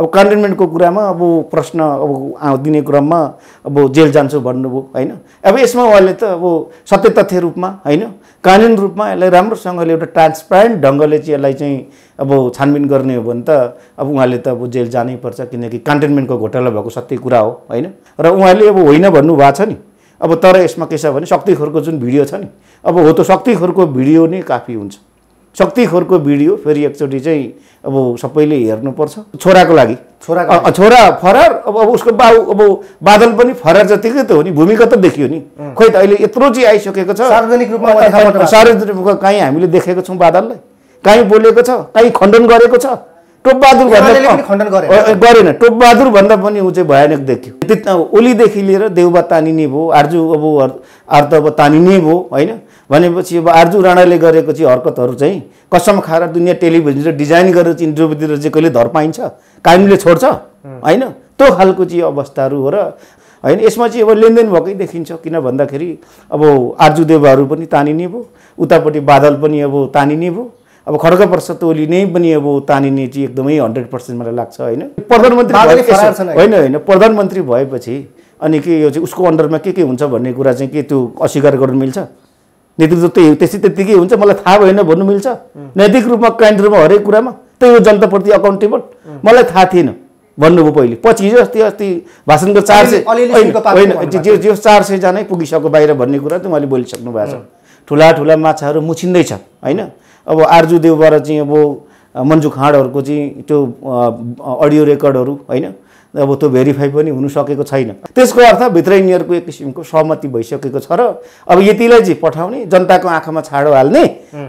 अब कन्टेन्मेन्टको कुरामा अब प्रश्न अब दिने क्रममा अब जेल जान्छु भन्नुभयो होइन अब यसमा उहाँले त अब सत्य तथ्य रूपमा होइन कानुन रूपमा यसलाई राम्रोसँगले एउटा ट्रान्सप्यारेन्ट ढङ्गले चाहिँ यसलाई चाहिँ अब छानबिन गर्ने हो भने त अब उहाँले त अब जेल पर्छ किनकि कन्टेन्मेन्टको घोटाला भएको सत्य कुरा हो होइन र उहाँले अब होइन भन्नुभएको छ नि अब तर यसमा के छ भने शक्तिखोरको जुन भिडियो छ नि अब हो त शक्तिखोरको भिडियो नै काफी हुन्छ शक्तिखोरको भिडियो फेरि एकचोटि चाहिँ अब सबैले हेर्नुपर्छ छोराको लागि छोरा छोरा फरार अब अब उसको बाउ अब बादल पनि फरार जतिकै त हो नि भूमिगत त देखियो नि खोइ त अहिले यत्रो चाहिँ आइसकेको छ सार्वजनिक रूपमा सार्वजनिक रूपमा कहीँ हामीले देखेको छौँ बादललाई कहीँ बोलेको छ कहीँ खण्डन गरेको छ टोपबहादुर भन्दा गरेन टोपबहादुर भन्दा पनि ऊ चाहिँ भयानक देख्यो त्यति ओलीदेखि लिएर देउबा तानिने भयो आर्जु अब आर्त अब तानिने भयो होइन भनेपछि अब आर्जु राणाले गरेको चाहिँ हरकतहरू चाहिँ कसम खाएर दुनियाँ टेलिभिजन र डिजाइन गरेर चाहिँ इन्टरभ्यूतिर चाहिँ कहिले धर पाइन्छ कानुनले छोड्छ होइन त्यो खालको चाहिँ अवस्थाहरू हो र होइन यसमा चाहिँ अब लेनदेन भएकै देखिन्छ किन भन्दाखेरि अब देवहरू पनि तानिने भयो उतापट्टि बादल पनि अब तानिने भयो अब खड्ग प्रसाद ओली नै पनि अब तानिने चाहिँ एकदमै हन्ड्रेड पर्सेन्ट मलाई लाग्छ होइन प्रधानमन्त्री होइन होइन प्रधानमन्त्री भएपछि अनि के यो चाहिँ उसको अन्डरमा के के हुन्छ भन्ने कुरा चाहिँ के त्यो अस्वीकार गर्नु मिल्छ नेतृत्व त्यही त्यसै त्यत्तिकै हुन्छ मलाई थाहा भएन भन्नु मिल्छ नैतिक रूपमा काइन्ड रूपमा हरेक कुरामा त्यही हो जनताप्रति अकाउन्टेबल मलाई थाहा थिएन भन्नुभयो पहिले पछि हिजो अस्ति अस्ति भाषणको चार सय होइन जे जे चार सयजना पुगिसक्यो बाहिर भन्ने कुरा त उहाँले बोलिसक्नु भएको छ ठुला ठुला माछाहरू मुछिँदैछ होइन अब आर्जुदेवबाट चाहिँ अब मन्जु खाँडहरूको चाहिँ त्यो अडियो रेकर्डहरू होइन अब त्यो भेरिफाई पनि हुन सकेको छैन त्यसको अर्थ भित्र यिनीहरूको एक किसिमको सहमति भइसकेको छ र अब यतिलाई चाहिँ पठाउने जनताको आँखामा छाडो हाल्ने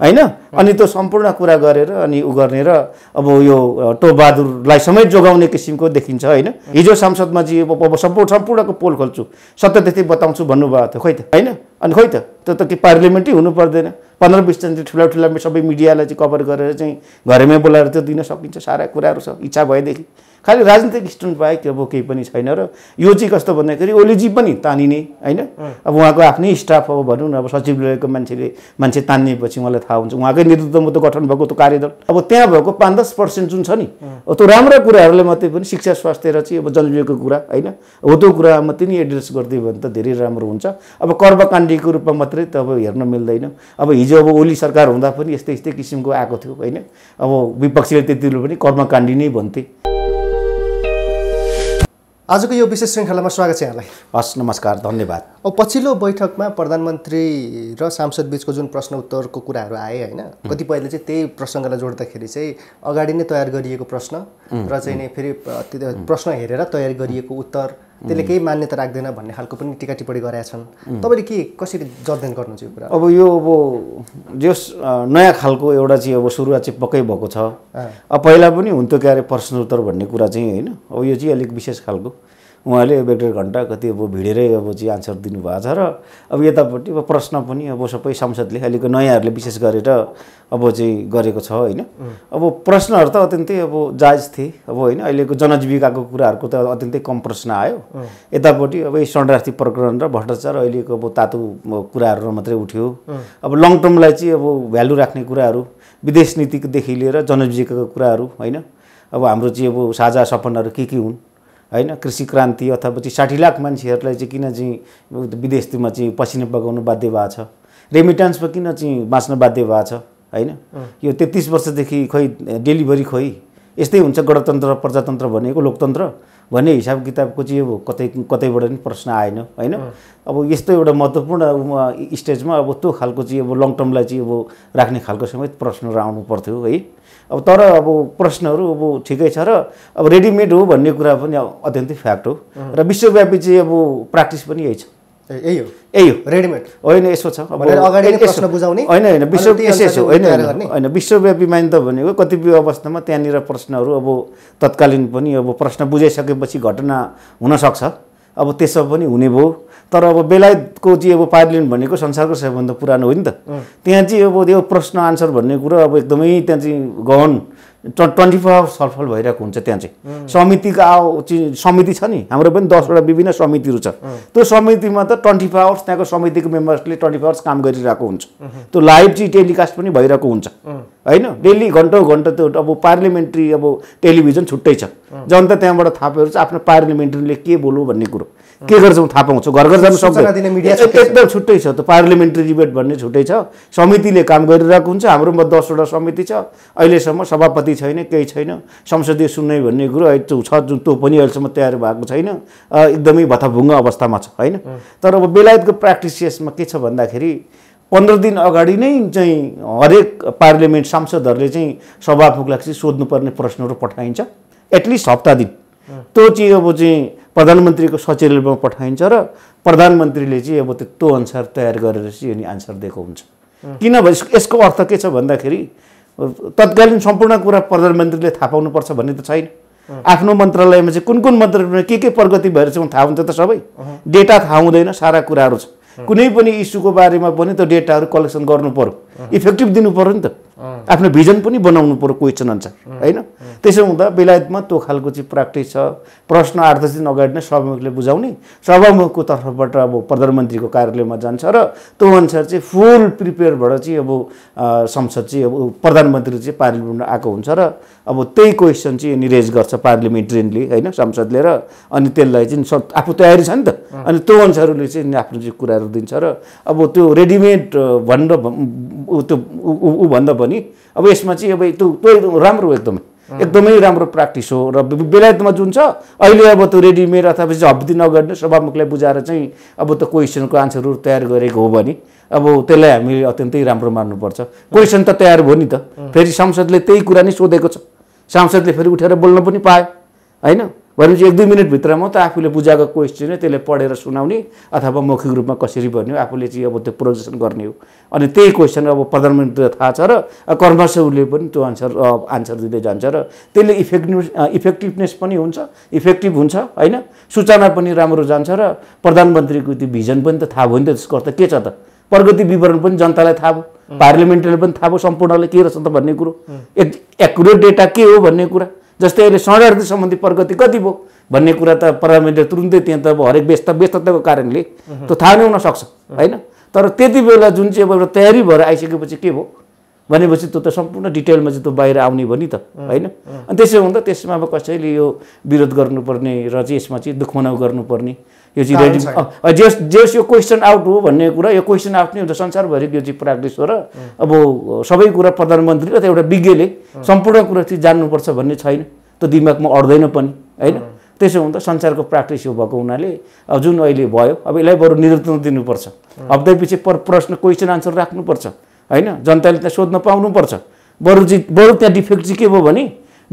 होइन अनि त्यो सम्पूर्ण कुरा गरेर अनि ऊ गर्ने र अब यो टोपबहादुरलाई समेत जोगाउने किसिमको देखिन्छ होइन हिजो सांसदमा चाहिँ अब सम्पूर्ण सम्पूर्णको पोल खोल्छु सत्य त्यति बताउँछु भन्नुभएको थियो खोइ त होइन अनि खोइ त त्यो त के पार्लियामेन्टै हुनु पर्दैन पन्ध्र बिसजना ठुला ठुला सबै मिडियालाई चाहिँ कभर गरेर चाहिँ घरैमै बोलाएर त्यो दिन सकिन्छ सारा कुराहरू छ इच्छा भएदेखि खालि राजनीतिक स्टुडेन्ट बाहेक अब केही पनि छैन र यो चाहिँ कस्तो भन्दाखेरि ओलीजी पनि तानिने होइन अब उहाँको आफ्नै स्टाफ अब भनौँ न अब सचिवालयको मान्छेले मान्छे तानिएपछि उहाँलाई थाहा हुन्छ उहाँकै नेतृत्वमा त गठन भएको त कार्यदल अब त्यहाँ भएको पाँच दस पर्सेन्ट जुन छ नि त्यो राम्रा कुराहरूलाई मात्रै पनि शिक्षा स्वास्थ्य र चाहिँ अब जनजीवको कुरा होइन हो त्यो कुरा मात्रै नि एड्रेस गरिदियो भने त धेरै राम्रो हुन्छ अब कर्मकाण्डीको रूपमा मात्रै त अब हेर्न मिल्दैन अब हिजो अब ओली सरकार हुँदा पनि यस्तै यस्तै किसिमको आएको थियो होइन अब विपक्षीले त्यति बेला पनि कर्मकाण्डी नै भन्थे आजको यो विशेष श्रृङ्खलामा स्वागत छ यहाँलाई हस् नमस्कार धन्यवाद अब पछिल्लो बैठकमा प्रधानमन्त्री र सांसद सांसदबिचको जुन प्रश्न उत्तरको कुराहरू आए होइन कतिपयले चाहिँ त्यही प्रसङ्गलाई जोड्दाखेरि चाहिँ अगाडि नै तयार गरिएको प्रश्न र चाहिँ नि फेरि प्रश्न हेरेर तयार गरिएको उत्तर त्यसले केही मान्यता राख्दैन भन्ने खालको पनि टिका टिप्पणी गराएका छन् तपाईँले के कसरी जजमेन्ट गर्नुहुन्छ यो कुरा अब यो अब जो नयाँ खालको एउटा चाहिँ अब सुरुवात चाहिँ पक्कै भएको छ अब पहिला पनि हुन्थ्यो क्यारे प्रश्नोत्तर भन्ने कुरा चाहिँ होइन अब यो चाहिँ अलिक विशेष खालको उहाँले एक डेढ घन्टा कति अब भिडेरै अब चाहिँ आन्सर दिनुभएको छ र अब यतापट्टि अब प्रश्न पनि अब सबै संसदले अहिलेको नयाँहरूले विशेष गरेर अब चाहिँ गरेको छ होइन अब प्रश्नहरू त अत्यन्तै अब जायज थिए अब होइन अहिलेको जनजीविकाको कुराहरूको त अत्यन्तै कम प्रश्न आयो यतापट्टि अब यही शरणार्थी प्रकरण र भ्रष्टाचार अहिलेको अब तातो कुराहरू मात्रै उठ्यो अब लङ टर्मलाई चाहिँ अब भ्यालु राख्ने कुराहरू विदेश नीतिदेखि लिएर जनजीविकाको कुराहरू होइन अब हाम्रो चाहिँ अब साझा सपनाहरू के के हुन् होइन कृषि क्रान्ति अथवा चाहिँ साठी लाख मान्छेहरूलाई चाहिँ किन चाहिँ विदेशमा चाहिँ पसिना पकाउनु बाध्य भएको छ रेमिटान्समा किन चाहिँ बाँच्न बाध्य भएको छ होइन यो तेत्तिस वर्षदेखि खोइ डेलिभरी खोइ यस्तै हुन्छ गणतन्त्र प्रजातन्त्र भनेको लोकतन्त्र भन्ने हिसाब किताबको चाहिँ अब कतै कतैबाट पनि प्रश्न आएन होइन अब यस्तो एउटा महत्त्वपूर्ण स्टेजमा अब त्यो खालको चाहिँ अब लङ टर्मलाई चाहिँ अब राख्ने खालको समेत प्रश्नहरू आउनु पर्थ्यो है अब तर अब प्रश्नहरू अब ठिकै छ र अब रेडिमेड हो भन्ने कुरा पनि अत्यन्तै फ्याक्ट हो र विश्वव्यापी चाहिँ अब प्र्याक्टिस पनि यही छ यही हो होइन यसो छ होइन होइन विश्व होइन होइन विश्वव्यापी मान्यता भनेको कतिपय अवस्थामा त्यहाँनिर प्रश्नहरू अब तत्कालीन पनि अब प्रश्न बुझाइसकेपछि घटना हुनसक्छ अब त्यसो पनि हुने भयो तर अब बेलायतको चाहिँ अब पार्लियामेन्ट भनेको संसारको सबैभन्दा पुरानो हो नि त त्यहाँ चाहिँ अब त्यो प्रश्न आन्सर भन्ने कुरो अब एकदमै त्यहाँ चाहिँ गहन ट्वेन्टी फोर आवर्स छलफल भइरहेको हुन्छ त्यहाँ चाहिँ समितिका समिति छ नि हाम्रो पनि दसवटा विभिन्न समितिहरू छ त्यो समितिमा त ट्वेन्टी फोर आवर्स त्यहाँको समितिको मेम्बर्सले ट्वेन्टी फोर आवर्स काम गरिरहेको हुन्छ त्यो लाइभ चाहिँ टेलिकास्ट पनि भइरहेको हुन्छ होइन डेली घन्टौँ घन्टा त्यो अब पार्लिमेन्ट्री अब टेलिभिजन छुट्टै छ जनता त्यहाँबाट थाहा पाएर आफ्नो पार्लिमेन्ट्रीले के बोल्यो भन्ने कुरो के गर्छौँ थाहा पाउँछ घर घर जानु सक्छ एकदम छुट्टै छ त्यो पार्लिमेन्ट्री डिबेट भन्ने छुट्टै छ समितिले काम गरिरहेको हुन्छ हाम्रोमा दसवटा समिति छ अहिलेसम्म सभापति छैन केही छैन संसदीय सुन्ने भन्ने कुरो छ जुन त्यो पनि अहिलेसम्म तयार भएको छैन एकदमै भथाभुङ्ग अवस्थामा छ होइन तर अब बेलायतको प्र्याक्टिस यसमा के छ भन्दाखेरि पन्ध्र दिन अगाडि नै चाहिँ हरेक पार्लियामेन्ट सांसदहरूले चाहिँ सभामुखलाई चाहिँ सोध्नुपर्ने प्रश्नहरू पठाइन्छ एटलिस्ट हप्ता दिन त्यो चाहिँ अब चाहिँ प्रधानमन्त्रीको सचिवालयमा पठाइन्छ र प्रधानमन्त्रीले चाहिँ अब त्यो अनुसार तयार गरेर चाहिँ अनि आन्सर दिएको हुन्छ किनभने यसको अर्थ के छ भन्दाखेरि तत्कालीन सम्पूर्ण कुरा प्रधानमन्त्रीले थाहा पाउनुपर्छ भन्ने त छैन आफ्नो मन्त्रालयमा चाहिँ कुन कुन मन्त्रालयमा के के प्रगति भएर चाहिँ थाहा हुन्छ त सबै डेटा थाहा हुँदैन सारा कुराहरू छ कुनै पनि इस्युको बारेमा पनि त्यो डेटाहरू कलेक्सन गर्नु पर्यो इफेक्टिभ दिनु पऱ्यो नि त आफ्नो भिजन पनि बनाउनु पऱ्यो क्वेसन अनुसार होइन त्यसो हुँदा बेलायतमा त्यो खालको चाहिँ प्र्याक्टिस छ प्रश्न आठ दस दिन अगाडि नै सभामुखले बुझाउने सभामुखको तर्फबाट अब प्रधानमन्त्रीको कार्यालयमा जान्छ र त्यो अनुसार चाहिँ फुल प्रिपेयरबाट चाहिँ अब संसद चाहिँ अब प्रधानमन्त्री चाहिँ पार्लिमेन्टमा आएको हुन्छ र अब त्यही क्वेसन चाहिँ निरेज गर्छ पार्लिमेन्टेरियनले होइन संसदले र अनि त्यसलाई चाहिँ आफू तयारी छ नि त अनि त्यो अनुसारले चाहिँ आफ्नो चाहिँ कुराहरू दिन्छ र अब त्यो रेडिमेड भन्नु ऊ त्यो ऊ भन्दा पनि अब यसमा चाहिँ अब त्यो त्यो राम्रो एकदमै एकदमै राम्रो प्र्याक्टिस हो र बेलायतमा जुन छ अहिले अब त्यो रेडिमेड अथवा हप्ती नगर्ने सभामुखलाई बुझाएर चाहिँ अब त्यो क्वेसनको आन्सरहरू तयार गरेको हो भने अब त्यसलाई हामीले अत्यन्तै राम्रो मान्नुपर्छ क्वेसन त तयार भयो नि त फेरि संसदले त्यही कुरा नै सोधेको छ सांसदले फेरि उठेर बोल्न पनि पायो होइन भनेपछि एक दुई मिनटभित्रमा त आफूले बुझाएको क्वेसन त्यसले पढेर सुनाउने अथवा मौखिक रूपमा कसरी भन्यो आफूले चाहिँ अब त्यो प्रोजेक्सन गर्ने हो अनि त्यही क्वेसन अब प्रधानमन्त्रीलाई थाहा छ र कर्मचारीले पनि त्यो आन्सर आन्सर दिँदै जान्छ र त्यसले इफेक्टिभ इफेक्टिभनेस पनि हुन्छ इफेक्टिभ हुन्छ होइन सूचना पनि राम्रो जान्छ र प्रधानमन्त्रीको त्यो भिजन पनि त थाहा भयो नि त त्यसको अर्थ के छ त प्रगति विवरण पनि जनतालाई थाहा भयो पार्लियामेन्टले पनि थाहा भयो सम्पूर्णलाई के रहेछ त भन्ने कुरो एक्युरेट डेटा के हो भन्ने कुरा जस्तै अहिले शरणार्थी सम्बन्धी प्रगति कति भयो भन्ने कुरा त प्रधानमन्त्रीले तुरुन्तै त्यहाँ त अब हरेक व्यस्त व्यस्तताको कारणले त्यो थाहा नै हुनसक्छ होइन तर त्यति बेला जुन चाहिँ अब एउटा तयारी भएर आइसकेपछि के भयो भनेपछि त्यो त सम्पूर्ण डिटेलमा चाहिँ त्यो बाहिर आउने भयो नि त होइन अनि त्यसो हुँदा त्यसमा अब कसैले यो विरोध गर्नुपर्ने र चाहिँ यसमा चाहिँ दुःख मनाउ गर्नुपर्ने यो चाहिँ जेस जेस यो क्वेसन आउट हो भन्ने कुरा यो क्वेसन आउट नै हुन्छ संसारभरि यो चाहिँ प्र्याक्टिस हो र अब सबै कुरा प्रधानमन्त्री अथवा एउटा विज्ञले सम्पूर्ण कुरा चाहिँ जान्नुपर्छ भन्ने छैन त्यो दिमागमा अड्दैन पनि होइन त्यसो हुँदा संसारको प्र्याक्टिस यो भएको हुनाले जुन अहिले भयो अब यसलाई बरु नेतृत्व दिनुपर्छ हप्दै पर प्रश्न क्वेसन आन्सर राख्नुपर्छ होइन जनताले त्यहाँ सोध्न पाउनुपर्छ बरु चाहिँ बरु त्यहाँ डिफेक्ट चाहिँ के भयो भने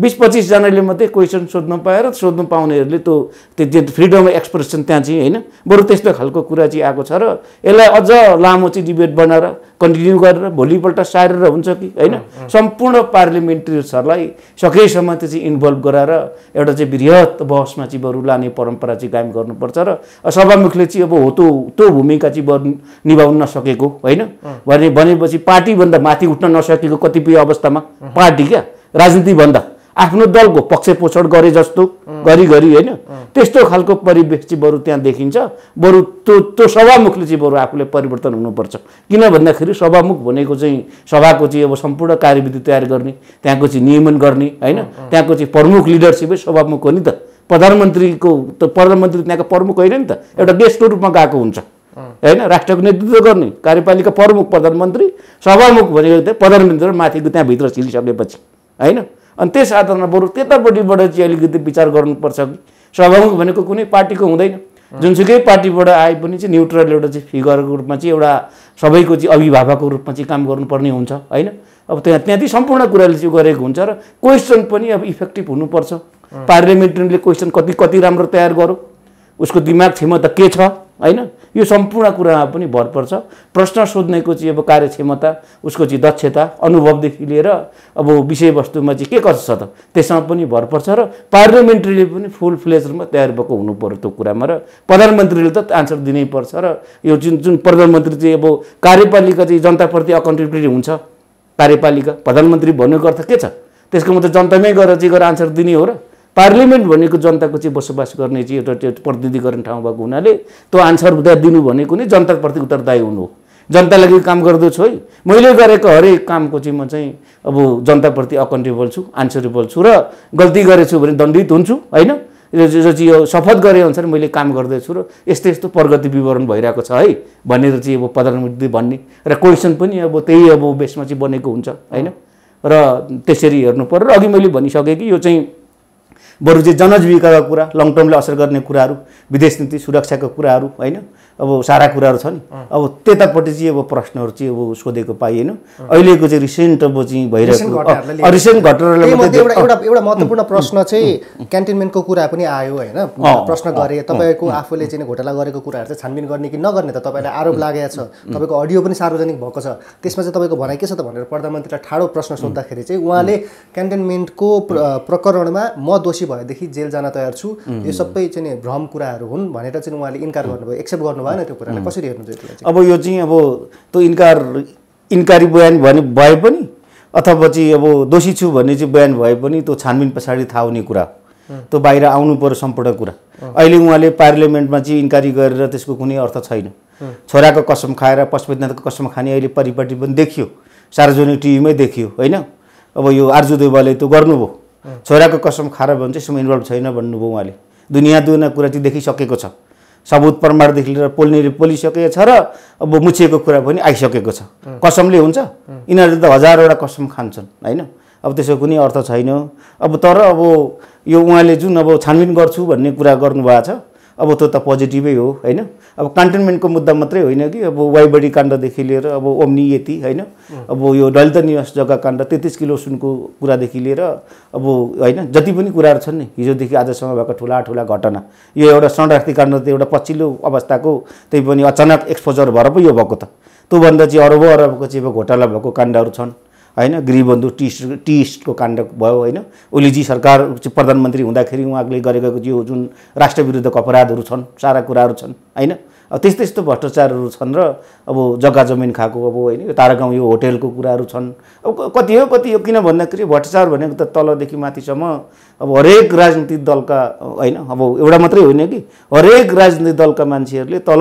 बिस पच्चिसजनाले मात्रै क्वेसन सोध्नु पाएर सोध्नु पाउनेहरूले त्यो त्यो फ्रिडम अफ एक्सप्रेसन त्यहाँ चाहिँ होइन बरु त्यस्तो खालको कुरा चाहिँ आएको छ र यसलाई अझ लामो चाहिँ डिबेट बनाएर कन्टिन्यू गरेर भोलिपल्ट सारेर हुन्छ कि होइन सम्पूर्ण पार्लिमेन्ट्रियसहरूलाई सकेसम्म त्यो चाहिँ इन्भल्भ गराएर एउटा चाहिँ वृहत बहसमा चाहिँ बरु लाने परम्परा चाहिँ कायम गर्नुपर्छ र सभामुखले चाहिँ अब हो त्यो त्यो भूमिका चाहिँ बरु निभाउन नसकेको होइन भने भनेपछि पार्टीभन्दा माथि उठ्न नसकेको कतिपय अवस्थामा पार्टी क्या राजनीतिभन्दा आफ्नो दलको पक्षपोषण गरे जस्तो गरी गरी होइन त्यस्तो खालको परिवेश चाहिँ बरु त्यहाँ देखिन्छ बरु त्यो त्यो सभामुखले चाहिँ बरु आफूले परिवर्तन हुनुपर्छ किन भन्दाखेरि सभामुख भनेको चाहिँ सभाको चाहिँ अब सम्पूर्ण कार्यविधि तयार गर्ने त्यहाँको चाहिँ नियमन गर्ने होइन त्यहाँको चाहिँ प्रमुख लिडरसिपै सभामुख हो नि त प्रधानमन्त्रीको त प्रधानमन्त्री त्यहाँको प्रमुख होइन नि त एउटा गेस्टको रूपमा गएको हुन्छ होइन राष्ट्रको नेतृत्व गर्ने कार्यपालिका प्रमुख प्रधानमन्त्री सभामुख भनेको त प्रधानमन्त्री माथिको त्यहाँभित्र छिरिसकेपछि होइन अनि त्यस आधारमा बरु त्यतापट्टिबाट चाहिँ अलिकति विचार गर्नुपर्छ कि सभामुख भनेको कुनै पार्टीको हुँदैन जुनसुकै पार्टीबाट आए पनि चाहिँ न्युट्रल एउटा चाहिँ फिगरको रूपमा चाहिँ एउटा सबैको चाहिँ अभिभावकको रूपमा चाहिँ काम गर्नुपर्ने हुन्छ होइन अब त्यहाँ त्यहाँ सम्पूर्ण कुराले चाहिँ गरेको हुन्छ र क्वेसन पनि अब इफेक्टिभ हुनुपर्छ पार्लियामेन्ट्रीले क्वेसन कति कति राम्रो तयार गरौँ उसको दिमाग त के छ होइन यो सम्पूर्ण कुरामा पनि भर पर्छ प्रश्न सोध्नेको चाहिँ अब कार्यक्षमता उसको चाहिँ दक्षता अनुभवदेखि लिएर अब विषयवस्तुमा चाहिँ के कसो छ त त्यसमा पनि भर पर्छ र पार्लियामेन्ट्रीले पनि फुल फ्लेजरमा तयार भएको हुनु पऱ्यो त्यो कुरामा र प्रधानमन्त्रीले त आन्सर दिनै पर्छ र यो जुन जुन प्रधानमन्त्री चाहिँ अब कार्यपालिका चाहिँ जनताप्रति अकाउन्टेबिलिटी हुन्छ कार्यपालिका प्रधानमन्त्री भन्नुको अर्थ के छ त्यसको मतलब जनतामै गएर चाहिँ गएर आन्सर दिने हो र पार्लिमेन्ट भनेको जनताको चाहिँ बसोबास गर्ने चाहिँ एउटा त्यो प्रतिनिधि गर्ने ठाउँ भएको हुनाले त्यो आन्सर दिनु भनेको नै जनताप्रति उत्तरदायी हुनु हो जनतालाई लागि काम गर्दछु है मैले गरेको हरेक कामको चाहिँ म चाहिँ अब जनताप्रति अकाउन्टेबल छु आन्सरेबल छु र गल्ती गरेछु भने दण्डित हुन्छु होइन जो चाहिँ यो शपथ गरे अनुसार मैले काम गर्दैछु र यस्तो यस्तो प्रगति विवरण भइरहेको छ है भनेर चाहिँ अब प्रधानमन्त्री भन्ने र क्वेसन पनि अब त्यही अब बेसमा चाहिँ बनेको हुन्छ होइन र त्यसरी हेर्नु पऱ्यो र अघि मैले भनिसकेँ कि यो चाहिँ बरु चाहिँ जनजीविकाको कुरा लङ टर्मले असर गर्ने कुराहरू विदेश नीति सुरक्षाको कुराहरू होइन अब सारा कुराहरू छ नि अब त्यतापट्टि चाहिँ अब प्रश्नहरू चाहिँ अब सोधेको पाइएन अहिलेको चाहिँ रिसेन्ट अब चाहिँ भइरहेको रिसेन्ट घटनाले एउटा एउटा महत्त्वपूर्ण प्रश्न चाहिँ क्यान्टिनमेन्टको कुरा पनि आयो होइन प्रश्न गरे तपाईँको आफूले चाहिँ घोटाला गरेको कुराहरू चाहिँ छानबिन गर्ने कि नगर्ने त तपाईँलाई आरोप लागेको छ तपाईँको अडियो पनि सार्वजनिक भएको छ त्यसमा चाहिँ तपाईँको भनाइ के छ त भनेर प्रधानमन्त्रीलाई ठाडो प्रश्न सोद्धाखेरि चाहिँ उहाँले क्यान्टिनमेन्टको प्रकरणमा म दोषी भएदेखि जेल जान तयार छु यो सबै चाहिँ भ्रम कुराहरू हुन् भनेर चाहिँ उहाँले इन्कार गर्नुभयो एक्सेप्ट भएन त्यो कुरालाई कसरी हेर्नु अब यो चाहिँ अब त्यो इन्कार इन्कारी बयान भने भए पनि अथवा चाहिँ अब दोषी छु भन्ने चाहिँ बयान भए पनि त्यो छानबिन पछाडि थाहा हुने कुरा हो त्यो बाहिर आउनु पऱ्यो सम्पूर्ण कुरा अहिले उहाँले पार्लियामेन्टमा चाहिँ इन्कारी गरेर त्यसको कुनै अर्थ छैन छोराको कसम खाएर पशुपतिनाथको कसम खाने अहिले परिपाटी पनि देखियो सार्वजनिक टिभीमै देखियो होइन अब यो आर्जु देवालले त्यो गर्नुभयो छोराको कसम खाएर भने चाहिँ यसमा इन्भल्भ छैन भन्नुभयो उहाँले दुनियाँ दुनियाँ कुरा चाहिँ देखिसकेको छ सबुत प्रमाणदेखि लिएर पोल्ने पोलिसकेको छ र अब मुछिएको कुरा पनि आइसकेको छ कसमले हुन्छ यिनीहरूले त हजारवटा कसम खान्छन् होइन अब त्यसको कुनै अर्थ छैन अब तर अब यो उहाँले जुन अब छानबिन गर्छु भन्ने कुरा गर्नुभएको छ अब त्यो त पोजिटिभै हो होइन अब कन्टेनमेन्टको मुद्दा मात्रै होइन कि अब वाइबडी काण्डदेखि लिएर अब ओम्नी यति होइन अब यो डलित निवास जग्गा काण्ड तेत्तिस किलो सुनको कुरादेखि लिएर अब होइन जति पनि कुराहरू छन् नि हिजोदेखि आजसम्म भएको ठुला ठुला घटना यो एउटा शरणार्थी काण्ड त एउटा पछिल्लो अवस्थाको त्यही पनि अचानक एक्सपोजर भएर पो यो भएको त त्योभन्दा चाहिँ अरबौँ अरबको चाहिँ अब घोटाला भएको काण्डहरू छन् होइन गृहबन्धु टी टी इस्टको काण्ड भयो होइन ओलीजी सरकार प्रधानमन्त्री हुँदाखेरि उहाँले गरेको यो जुन राष्ट्रविरुद्धको अपराधहरू छन् सारा कुराहरू छन् होइन त्यस्तो यस्तो भ्रष्टाचारहरू छन् र अब जग्गा जमिन खाएको अब होइन यो तारागाउँ यो होटेलको कुराहरू छन् अब कति हो कति हो किन भन्दाखेरि भ्रष्टाचार भनेको त तलदेखि माथिसम्म अब हरेक राजनीतिक दलका होइन अब एउटा मात्रै होइन कि हरेक राजनीतिक दलका मान्छेहरूले तल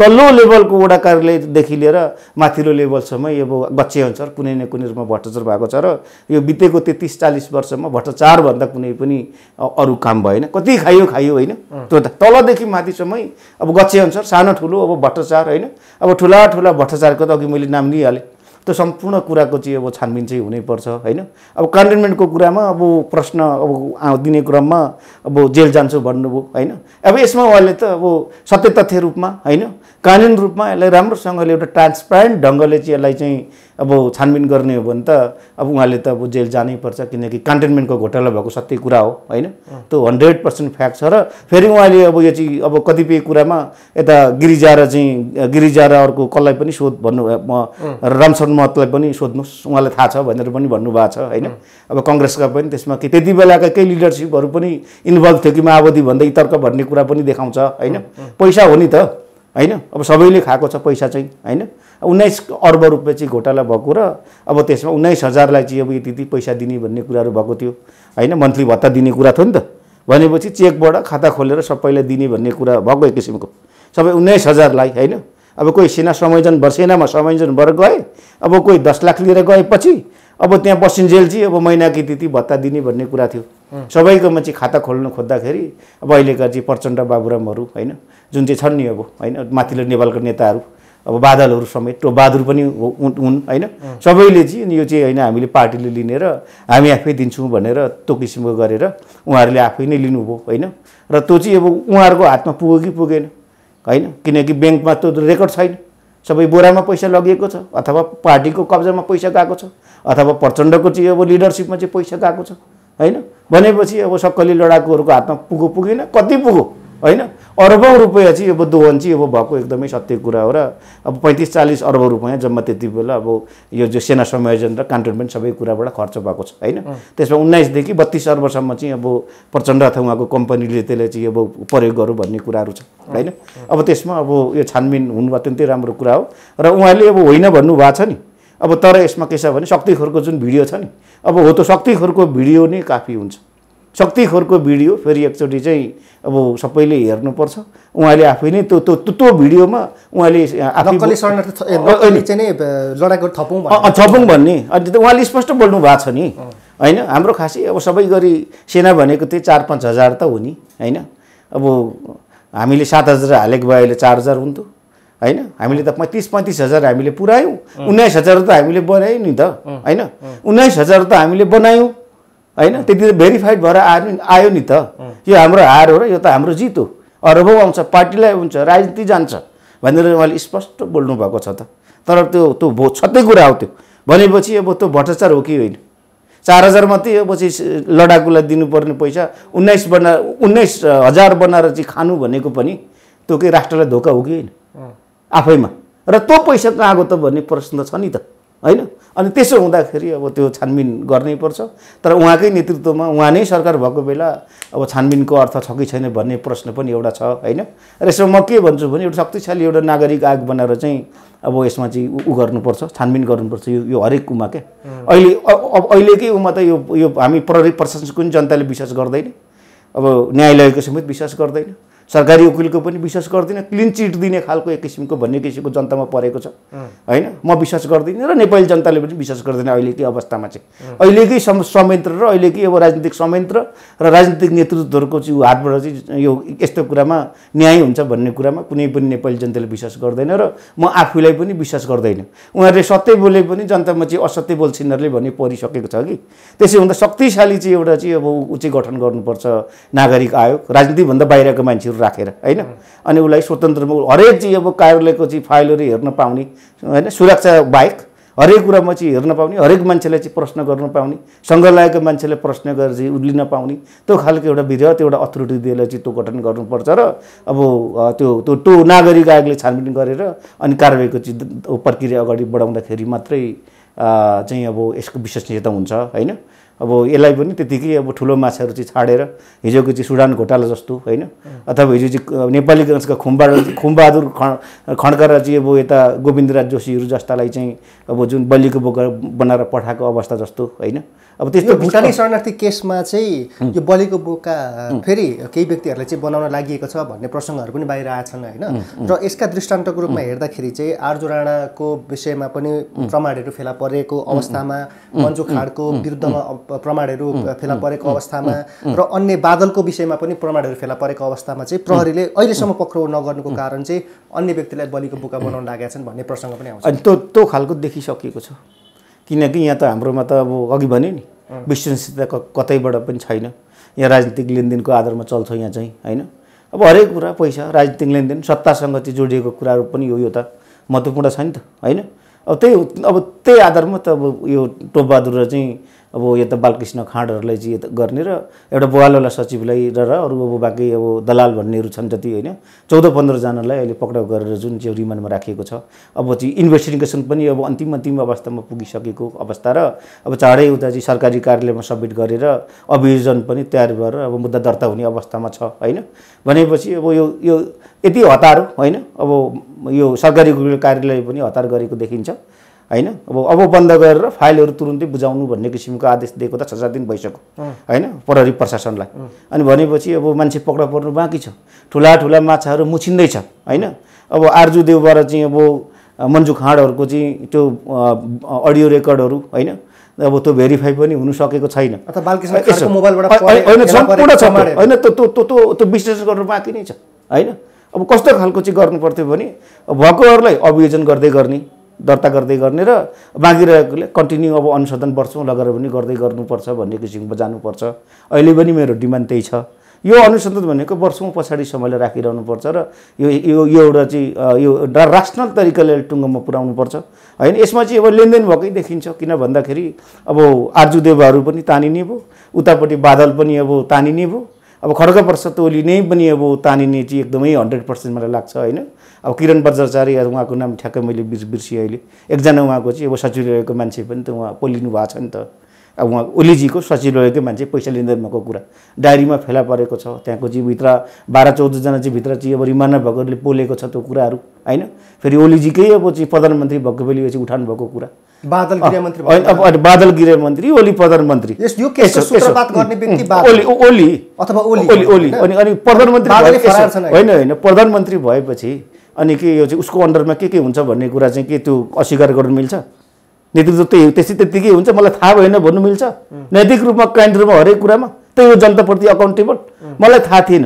तल्लो लेभलको वडा कार्यालयदेखि लिएर माथिल्लो लेभलसम्म यो गच्चे अनुसार कुनै न कुनै रूपमा भ्रष्टाचार भएको छ र यो बितेको तेत्तिस चालिस वर्षमा भ्रष्टाचारभन्दा कुनै पनि अरू काम भएन कति खायो खायो होइन त्यो त तलदेखि माथिसम्मै अब गच्छे अनुसार सानो ठुलो अब भट्टाचार होइन अब ठुला ठुला भट्टाचारको त अघि मैले नाम लिइहालेँ त्यो सम्पूर्ण कुराको चाहिँ अब छानबिन चाहिँ हुनैपर्छ होइन अब कन्टेनमेन्टको कुरामा अब प्रश्न अब दिने क्रममा अब जेल जान्छु भन्नुभयो होइन अब यसमा उहाँले त अब सत्य तथ्य रूपमा होइन कानुन रूपमा यसलाई राम्रोसँगले एउटा ट्रान्सप्यारेन्ट ढङ्गले चाहिँ यसलाई चाहिँ अब छानबिन गर्ने हो भने त अब उहाँले त अब जेल पर्छ किनकि कन्टेनमेन्टको घोटाला भएको सत्य कुरा हो होइन त्यो हन्ड्रेड पर्सेन्ट फ्याक्ट छ र फेरि उहाँले अब यो चाहिँ अब कतिपय कुरामा यता गिरिजा र चाहिँ गिरिजा र अर्को कसलाई पनि सोध भन्नु म रामशरण महतलाई पनि सोध्नुहोस् उहाँलाई थाहा छ भनेर पनि भन्नुभएको छ होइन अब कङ्ग्रेसका पनि त्यसमा के त्यति बेलाका केही लिडरसिपहरू पनि इन्भल्भ थियो कि माओवादी भन्दै तर्क भन्ने कुरा पनि देखाउँछ होइन पैसा हो नि त होइन अब सबैले खाएको छ पैसा चाहिँ होइन उन्नाइस अर्ब रुपियाँ चाहिँ घोटाला भएको र अब त्यसमा उन्नाइस हजारलाई चाहिँ अब यति यति पैसा दिने भन्ने कुराहरू भएको थियो होइन मन्थली भत्ता दिने कुरा थियो नि त भनेपछि चेकबाट खाता खोलेर सबैलाई दिने भन्ने कुरा भएको एक किसिमको सबै उन्नाइस हजारलाई होइन अब कोही सेना संयोजन सेनामा संयोजन भएर गए अब कोही दस लाख लिएर गएपछि अब त्यहाँ बसिन्जेल चाहिँ अब महिनाकी त्यति भत्ता दिने भन्ने कुरा थियो सबैकोमा चाहिँ खाता खोल्नु खोज्दाखेरि अब अहिलेका चाहिँ प्रचण्ड बाबुरामहरू होइन जुन चाहिँ छन् नि अब होइन माथिल्लो नेपालको नेताहरू अब बादलहरू समेत टो बहादुर पनि हुन् होइन सबैले चाहिँ यो चाहिँ होइन हामीले पार्टीले लिनेर हामी आफै दिन्छौँ भनेर त्यो किसिमको गरेर उहाँहरूले आफै नै लिनुभयो होइन र त्यो चाहिँ अब उहाँहरूको हातमा पुग्यो कि पुगेन होइन किनकि ब्याङ्कमा त्यो रेकर्ड छैन सबै बोरामा पैसा लगिएको छ अथवा पार्टीको कब्जामा पैसा गएको छ अथवा प्रचण्डको चाहिँ अब लिडरसिपमा चाहिँ पैसा गएको छ होइन भनेपछि अब सक्कली लडाकुहरूको हातमा पुगो पुगेन कति पुगो होइन अरबौँ रुपियाँ चाहिँ अब दोहन चाहिँ अब भएको एकदमै सत्य कुरा हो र अब पैँतिस चालिस अरब रुपियाँ जम्मा त्यति बेला अब यो जो सेना संयोजन र कान्टोनमेन्ट सबै कुराबाट खर्च भएको छ होइन त्यसमा उन्नाइसदेखि बत्तिस अर्बसम्म चाहिँ अब प्रचण्ड अथवा उहाँको कम्पनीले त्यसलाई चाहिँ अब प्रयोग गरौँ भन्ने कुराहरू छ होइन अब त्यसमा अब यो छानबिन हुनु अत्यन्तै राम्रो कुरा हो र उहाँले अब होइन भन्नुभएको छ नि अब तर यसमा के छ भने शक्तिखोरको जुन भिडियो छ नि अब हो त शक्तिखोरको भिडियो नै काफी हुन्छ शक्तिखोरको भिडियो फेरि एकचोटि चाहिँ अब सबैले हेर्नुपर्छ उहाँले आफै नै त्यो त्यो त्यो भिडियोमा उहाँले छपौँ भन्ने अनि त उहाँले स्पष्ट बोल्नु भएको छ नि होइन हाम्रो खासै अब सबै गरी सेना भनेको त्यही चार पाँच हजार त हो नि होइन अब हामीले सात हजार हालेको भए अहिले चार हजार हुन्थ्यो होइन हामीले त पैँतिस पैँतिस हजार हामीले पुऱ्यायौँ उन्नाइस हजार त हामीले बनायौँ नि त होइन उन्नाइस हजार त हामीले बनायौँ होइन त्यति त भेरिफाइड भएर आयो नि आयो नि त यो हाम्रो हार हो र यो त हाम्रो जित हो अरबौँ आउँछ पार्टीलाई हुन्छ राजनीति जान्छ भनेर उहाँले स्पष्ट बोल्नु भएको छ त तर त्यो त्यो भो छतै कुरा हो त्यो भनेपछि अब त्यो भ्रष्टाचार हो कि होइन चार हजार मात्रै हो पछि लडाकुलाई दिनुपर्ने पैसा उन्नाइस बना उन्नाइस हजार बनाएर चाहिँ खानु भनेको पनि त्यो केही राष्ट्रलाई धोका हो कि होइन आफैमा र त्यो पैसा कहाँ गयो त भन्ने प्रश्न त छ नि त होइन अनि त्यसो हुँदाखेरि अब त्यो छानबिन गर्नै पर्छ तर उहाँकै नेतृत्वमा उहाँ नै सरकार भएको बेला अब छानबिनको अर्थ छ कि छैन भन्ने प्रश्न पनि एउटा छ होइन र यसमा म के भन्छु भने एउटा शक्तिशाली एउटा नागरिक आयोग बनाएर चाहिँ अब यसमा चाहिँ ऊ गर्नुपर्छ छानबिन गर्नुपर्छ यो यो हरेक उमा क्या अहिले अब अहिलेकै उमा त यो यो हामी प्रहरी प्रशासनको पनि जनताले विश्वास गर्दैन अब न्यायालयको समेत विश्वास गर्दैन सरकारी वकिलको पनि विश्वास गर्दिनँ क्लिन चिट दिने खालको एक किसिमको भन्ने किसिमको जनतामा परेको छ होइन म विश्वास गर्दिनँ र नेपाली जनताले पनि विश्वास गर्दैन अहिलेकै अवस्थामा चाहिँ अहिलेकै संयन्त्र र अहिलेकै अब राजनीतिक संयन्त्र र राजनीतिक नेतृत्वहरूको चाहिँ हातबाट चाहिँ यो यस्तो कुरामा न्याय हुन्छ भन्ने कुरामा कुनै पनि नेपाली जनताले विश्वास गर्दैन र म आफूलाई पनि विश्वास गर्दैन उनीहरूले सत्य बोले पनि जनतामा चाहिँ असत्य बोल्छिनहरूले भन्ने परिसकेको छ कि त्यसै भन्दा शक्तिशाली चाहिँ एउटा चाहिँ अब उ चाहिँ गठन गर्नुपर्छ नागरिक आयोग राजनीतिभन्दा बाहिरको मान्छेहरू फाइलहरू राखेर होइन अनि उसलाई स्वतन्त्रमा हरेक चाहिँ अब कार्यालयको चाहिँ फाइलहरू हेर्न पाउने होइन सुरक्षा बाहेक हरेक कुरामा चाहिँ हेर्न पाउने हरेक मान्छेलाई चाहिँ प्रश्न गर्न पाउने सङ्ग्रहालयको मान्छेलाई प्रश्न गरेर चाहिँ उर्लिन पाउने त्यो खालको एउटा विधेयक एउटा अथोरिटी दिएर चाहिँ त्यो गठन गर्नुपर्छ र अब त्यो त्यो त्यो नागरिक आयोगले छानबिन गरेर अनि कारवाहीको चाहिँ प्रक्रिया अगाडि बढाउँदाखेरि मात्रै चाहिँ अब यसको विश्वसनीयता हुन्छ होइन अब यसलाई पनि त्यतिकै अब ठुलो माछाहरू चाहिँ छाडेर हिजोको चाहिँ सुडान घोटाला जस्तो होइन अथवा हिजो चाहिँ नेपाली गंशका खुम्बा खुम्बहादुर खड्का र चाहिँ अब यता गोविन्दराज जोशीहरू जस्तालाई चाहिँ अब जुन बलिको बोका बनाएर पठाएको अवस्था जस्तो होइन अब त्यस्तो भुटानी शरणार्थी केसमा चाहिँ यो बलिको बोका फेरि केही व्यक्तिहरूलाई चाहिँ बनाउन लागि छ भन्ने प्रसङ्गहरू पनि बाहिर आएछन् होइन र यसका दृष्टान्तको रूपमा हेर्दाखेरि चाहिँ आर्जु राणाको विषयमा पनि प्रमाणहरू फेला परेको अवस्थामा मन्जु खाडको विरुद्धमा प्रमाणहरू फेला परेको अवस्थामा र अन्य बादलको विषयमा पनि प्रमाणहरू फेला परेको अवस्थामा चाहिँ प्रहरीले अहिलेसम्म पक्राउ नगर्नुको कारण चाहिँ अन्य व्यक्तिलाई बलिको बुका बनाउन लागेका छन् भन्ने प्रसङ्ग पनि आउँछ अनि त्यो त्यो खालको देखिसकेको छ किनकि यहाँ त हाम्रोमा त अब अघि भन्यो नि विश्वसनीयता कतैबाट पनि छैन यहाँ राजनीतिक लेनदेनको आधारमा चल्छ यहाँ चाहिँ होइन अब हरेक कुरा पैसा राजनीतिक लेनदेन सत्तासँग चाहिँ जोडिएको कुराहरू पनि हो यो त महत्त्वपूर्ण छ नि त होइन अब त्यही अब त्यही आधारमा त अब यो टोपबहादुर र चाहिँ अब यो त बालकृष्ण खाँडहरूलाई चाहिँ गर्ने र एउटा बुवालोला सचिवलाई र अरू अब बाँकी अब दलाल भन्नेहरू छन् जति होइन चौध पन्ध्रजनालाई अहिले पक्राउ गरेर जुन चाहिँ रिमान्डमा राखिएको छ अब चाहिँ इन्भेस्टिगेसन पनि अब अन्तिम अन्तिम अवस्थामा पुगिसकेको अवस्था र अब चाँडै उता चाहिँ सरकारी कार्यालयमा सब्मिट गरेर अभियोजन पनि तयार भएर अब मुद्दा दर्ता हुने अवस्थामा छ होइन भनेपछि अब यो यो यति हतार होइन अब यो सरकारी कार्यालय पनि हतार गरेको देखिन्छ होइन अब अब बन्द गरेर फाइलहरू तुरुन्तै बुझाउनु भन्ने किसिमको आदेश दिएको त छ सात दिन भइसक्यो होइन प्रहरी प्रशासनलाई अनि भनेपछि अब मान्छे पक्रा पर्नु बाँकी छ ठुला ठुला माछाहरू मुछिँदैछ होइन अब आर्जु देवबाट चाहिँ अब मन्जु खाँडहरूको चाहिँ त्यो अडियो रेकर्डहरू होइन अब त्यो भेरिफाई पनि हुनु सकेको छैन होइन त्यो त्यो विश्लेषण गर्नु बाँकी नै छ होइन अब कस्तो खालको चाहिँ गर्नु पर्थ्यो भने भएकोहरूलाई अभियोजन गर्दै गर्ने दर्ता गर्दै गर्ने र बाँकी रहेकोले कन्टिन्यू अब अनुसन्धान वर्षौँ लगेर पनि गर्दै गर्नुपर्छ भन्ने किसिमको जानुपर्छ अहिले पनि मेरो डिमान्ड त्यही छ यो अनुसन्धान भनेको वर्षौँ पछाडि समयले पर्छ र यो यो यो एउटा चाहिँ यो राष्ट्रल तरिकाले टुङ्गोमा पर्छ होइन यसमा चाहिँ अब लेनदेन भएकै देखिन्छ किन भन्दाखेरि अब आर्जुदेवहरू पनि तानिने भयो उतापट्टि बादल पनि अब तानिने भयो अब खड्ग प्रसाद ओली नै पनि अब तानिने चाहिँ एकदमै हन्ड्रेड पर्सेन्ट मलाई लाग्छ होइन अब किरण बज्राचार्य उहाँको नाम ठ्याक्कै मैले बिर्सेँ अहिले एकजना उहाँको चाहिँ अब सचिवालयको मान्छे पनि त उहाँ पोलिनु भएको छ नि त अब उहाँ ओलीजीको सचिवालयकै मान्छे पैसा लिँदैन भएको कुरा डायरीमा फेला परेको छ त्यहाँको चाहिँ भित्र बाह्र चौधजना चाहिँ भित्र चाहिँ अब रिमान्ड भएकोहरूले बोलेको छ त्यो कुराहरू होइन फेरि ओलीजीकै अब चाहिँ प्रधानमन्त्री भएको बेला चाहिँ उठाउनु भएको कुरा बादल अनि बादल गृहमन्त्री ओली प्रधानमन्त्री ओली ओली अथवा ओली अनि अनि प्रधानमन्त्री होइन होइन प्रधानमन्त्री भएपछि अनि के यो चाहिँ उसको अन्डरमा के के हुन्छ भन्ने कुरा चाहिँ के त्यो अस्वीकार गर्नु मिल्छ नेतृत्व त्यही त्यसै त्यत्तिकै हुन्छ मलाई थाहा भएन भन्नु मिल्छ नैतिक रूपमा कान्तिक रूपमा हरेक कुरामा त्यही हो जनताप्रति अकाउन्टेबल मलाई थाहा थिएन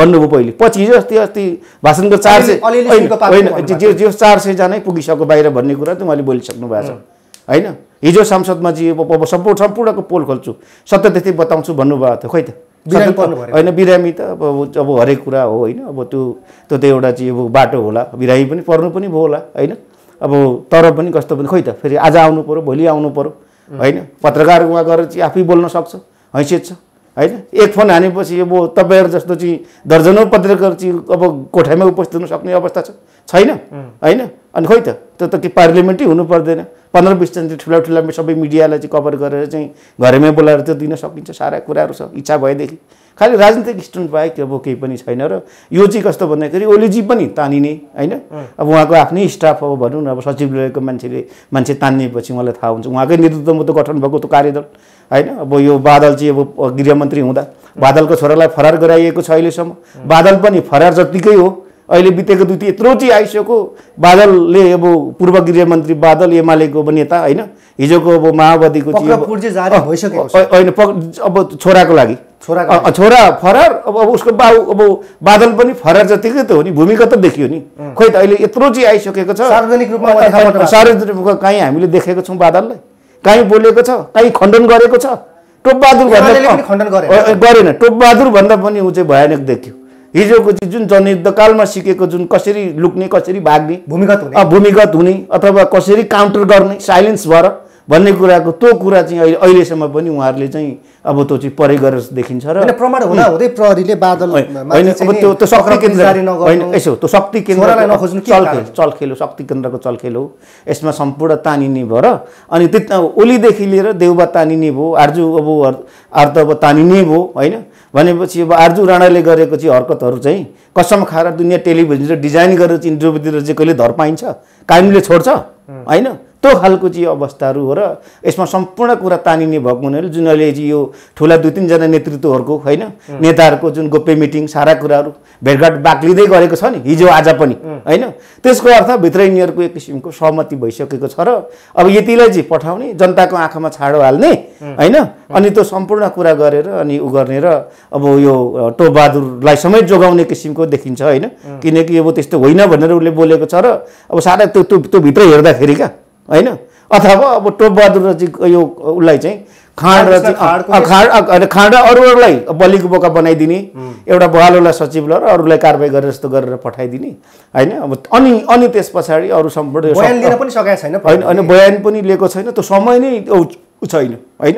भन्नुभयो पहिले पछि हिजो अस्ति अस्ति भाषणको चार सय होइन जे जे चार सयजना पुगिसक्यो बाहिर भन्ने कुरा त उहाँले बोलिसक्नु भएको छ होइन हिजो संसदमा चाहिँ अब सम्पूर्ण सम्पूर्णको पोल खोल्छु सत्य त्यति बताउँछु भन्नुभएको थियो खै त होइन बिरामी त अब अब हरेक कुरा हो होइन अब त्यो त्यो त एउटा चाहिँ अब बाटो होला बिरामी पनि पर्नु पनि भयो होला होइन अब तर पनि कस्तो पनि खोइ त फेरि आज आउनु पऱ्यो भोलि आउनु पऱ्यो होइन पत्रकार उहाँ गएर चाहिँ आफै बोल्न सक्छ हैसियत छ होइन एक फोन हानेपछि अब तपाईँहरू जस्तो चाहिँ दर्जनौँ पत्रकार चाहिँ अब कोठामै उपस्थित हुन सक्ने अवस्था छ छैन होइन अनि खोइ त त्यो त के पार्लियामेन्टै हुनु पर्दैन पन्ध्र जनले ठुला ठुला सबै मिडियालाई चाहिँ कभर गरेर चाहिँ घरमै बोलाएर त्यो दिन सकिन्छ सारा कुराहरू छ इच्छा भएदेखि खालि राजनीतिक स्टुडेन्ट त्यो अब केही पनि छैन र यो चाहिँ कस्तो भन्दाखेरि ओलीजी पनि तानिने होइन अब उहाँको आफ्नै स्टाफ अब भनौँ न अब सचिवालयको मान्छेले मान्छे तानिएपछि उहाँलाई थाहा हुन्छ उहाँकै नेतृत्वमा त गठन भएको त कार्यदल होइन अब यो बादल चाहिँ अब गृहमन्त्री हुँदा बादलको छोरालाई फरार गराइएको छ अहिलेसम्म बादल पनि फरार जत्तिकै हो अहिले बितेको दुई यत्रो चाहिँ आइसक्यो बादलले अब पूर्व गृहमन्त्री बादल एमालेको नेता होइन हिजोको अब माओवादीको होइन अब छोराको लागि छोरा फरार अब अब उसको बाउ अब बादल पनि फरार जतिकै त हो नि भूमिगत त देखियो नि खोइ त अहिले यत्रो चाहिँ आइसकेको छ सार्वजनिक रूपमा सार्वजनिक रूपमा कहीँ हामीले देखेको छौँ बादललाई कहीँ बोलेको छ कहीँ खण्डन गरेको छ टोपबहादुर भन्दा गरेन टोपबहादुर भन्दा पनि ऊ चाहिँ भयानक देखियो हिजोको चाहिँ जुन जनयुद्धकालमा सिकेको जुन कसरी लुक्ने कसरी भाग्ने भूमिगत हुने भूमिगत हुने अथवा कसरी काउन्टर गर्ने साइलेन्स भएर भन्ने कुराको त्यो कुरा चाहिँ अहिले अहिलेसम्म पनि उहाँहरूले चाहिँ अब त्यो चाहिँ परे गरेर देखिन्छ र प्रमाण हुँदा हुँदै प्रहरीले बादल होइन अब त्यो त्यो शक्ति केन्द्र होइन यसो त्यो शक्ति केन्द्रलाई नखोज्नु चलखेल चलखेल हो शक्ति केन्द्रको चलखेल हो यसमा सम्पूर्ण तानिने भयो र अनि त्यता ओलीदेखि लिएर देउबा तानिने भयो आर्जु अब आर्त अब तानिने भयो होइन भनेपछि अब आर्जु राणाले गरेको चाहिँ हरकतहरू चाहिँ कसम खाएर दुनियाँ टेलिभिजन र डिजाइन गरेर चाहिँ द्रौपदी चाहिँ कहिले धर पाइन्छ कायमले छोड्छ होइन यस्तो खालको चाहिँ अवस्थाहरू हो र यसमा सम्पूर्ण कुरा तानिने भएको हुनाले जुन अहिले चाहिँ यो ठुला दुई तिनजना नेतृत्वहरूको होइन नेताहरूको जुन गोप्य मिटिङ सारा कुराहरू भेटघाट बाक्लिँदै गरेको छ नि हिजो आज पनि होइन त्यसको अर्थ भित्र यिनीहरूको एक किसिमको सहमति भइसकेको छ र अब यतिलाई चाहिँ पठाउने जनताको आँखामा छाडो हाल्ने होइन अनि त्यो सम्पूर्ण कुरा गरेर अनि ऊ गर्ने र अब यो टोबहादुरलाई समय जोगाउने किसिमको देखिन्छ होइन किनकि अब त्यस्तो होइन भनेर उसले बोलेको छ र अब सारा त्यो त्यो भित्र हेर्दाखेरि क्या होइन अथवा अब टोपबहादुर यो उसलाई चाहिँ खाँड र खाँड खाँड र अरूलाई बलिको बोका बनाइदिने एउटा बहालोलाई सचिवलाई र अरूलाई कारवाही गरेर जस्तो गरेर पठाइदिने होइन अब अनि अनि त्यस पछाडि अरू सम्पूर्ण होइन अनि बयान पनि लिएको छैन त्यो समय नै छैन होइन